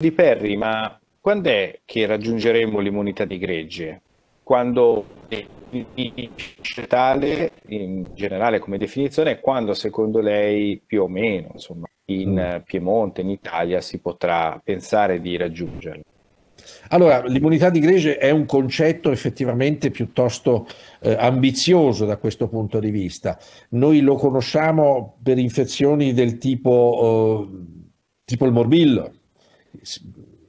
di Perry, ma quando è che raggiungeremo l'immunità di gregge? Quando tale in generale come definizione è quando secondo lei più o meno insomma, in mm. Piemonte, in Italia si potrà pensare di raggiungerla? Allora, l'immunità di gregge è un concetto effettivamente piuttosto eh, ambizioso da questo punto di vista. Noi lo conosciamo per infezioni del tipo, eh, tipo il morbillo,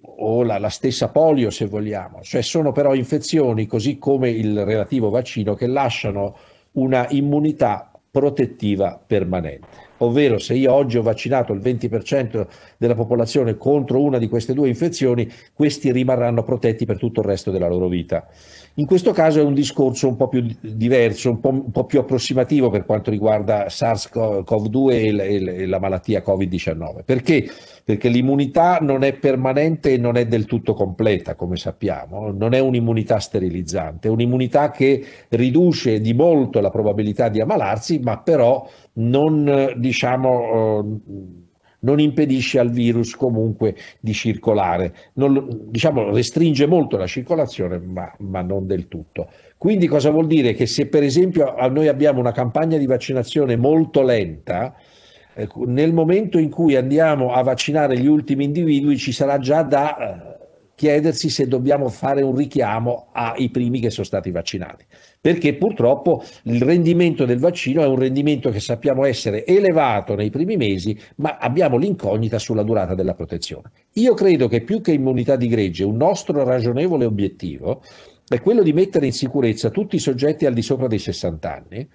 o la, la, stessa polio se vogliamo, cioè sono però infezioni così come il relativo vaccino che lasciano una immunità protettiva permanente ovvero se io oggi ho vaccinato il 20% della popolazione contro una di queste due infezioni, questi rimarranno protetti per tutto il resto della loro vita. In questo caso è un discorso un po' più diverso, un po', un po più approssimativo per quanto riguarda SARS-CoV-2 e, e la malattia Covid-19. Perché? Perché l'immunità non è permanente e non è del tutto completa, come sappiamo, non è un'immunità sterilizzante, è un'immunità che riduce di molto la probabilità di ammalarsi, ma però non diciamo, ehm, non impedisce al virus comunque di circolare, non, diciamo, restringe molto la circolazione, ma, ma, non del tutto. Quindi cosa vuol dire? Che se per esempio noi abbiamo una campagna di vaccinazione molto lenta, ecco, nel momento in cui andiamo a vaccinare gli ultimi individui ci sarà già da eh, chiedersi se dobbiamo fare un richiamo ai primi che sono stati vaccinati, perché purtroppo il rendimento del vaccino è un rendimento che sappiamo essere elevato nei primi mesi, ma abbiamo l'incognita sulla durata della protezione. Io credo che più che immunità di gregge, un nostro ragionevole obiettivo è quello di mettere in sicurezza tutti i soggetti al di sopra dei 60 anni,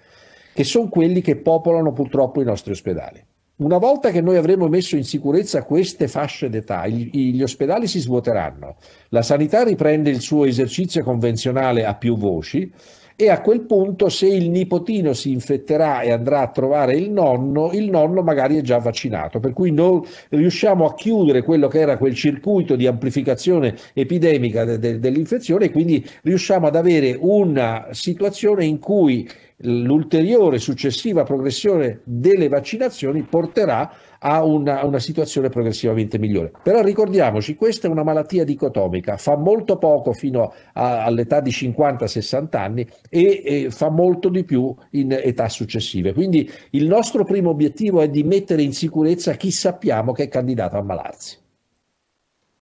che sono quelli che popolano purtroppo i nostri ospedali. Una volta che noi avremo messo in sicurezza queste fasce d'età, gli ospedali si svuoteranno, la sanità riprende il suo esercizio convenzionale a più voci e a quel punto se il nipotino si infetterà e andrà a trovare il nonno, il nonno magari è già vaccinato, per cui non riusciamo a chiudere quello che era quel circuito di amplificazione epidemica de- de- dell'infezione e quindi riusciamo ad avere una situazione in cui l'ulteriore successiva progressione delle vaccinazioni porterà a una, una, situazione progressivamente migliore. Però ricordiamoci, questa è una malattia dicotomica, fa molto poco fino a, all'età di 50-60 anni e, e, fa molto di più in età successive. Quindi il nostro primo obiettivo è di mettere in sicurezza chi sappiamo che è candidato a ammalarsi.